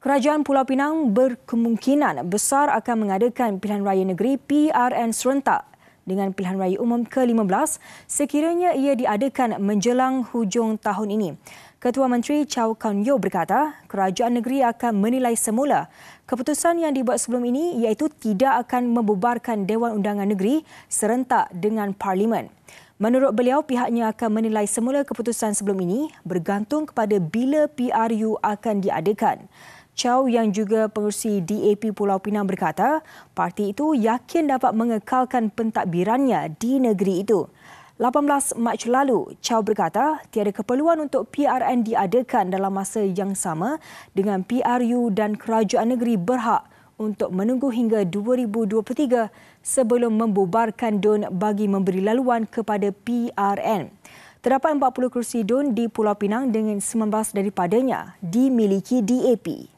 Kerajaan Pulau Pinang berkemungkinan besar akan mengadakan pilihan raya negeri PRN serentak dengan pilihan raya umum ke-15 sekiranya ia diadakan menjelang hujung tahun ini. Ketua Menteri Chow Kan Yeo berkata, kerajaan negeri akan menilai semula keputusan yang dibuat sebelum ini iaitu tidak akan membubarkan Dewan Undangan Negeri serentak dengan Parlimen. Menurut beliau, pihaknya akan menilai semula keputusan sebelum ini bergantung kepada bila PRU akan diadakan. Chow yang juga pengurusi DAP Pulau Pinang berkata, parti itu yakin dapat mengekalkan pentadbirannya di negeri itu. 18 Mac lalu, Chow berkata tiada keperluan untuk PRN diadakan dalam masa yang sama dengan PRU dan kerajaan negeri berhak untuk menunggu hingga 2023 sebelum membubarkan DUN bagi memberi laluan kepada PRN. Terdapat 40 kursi DUN di Pulau Pinang dengan 19 daripadanya dimiliki DAP.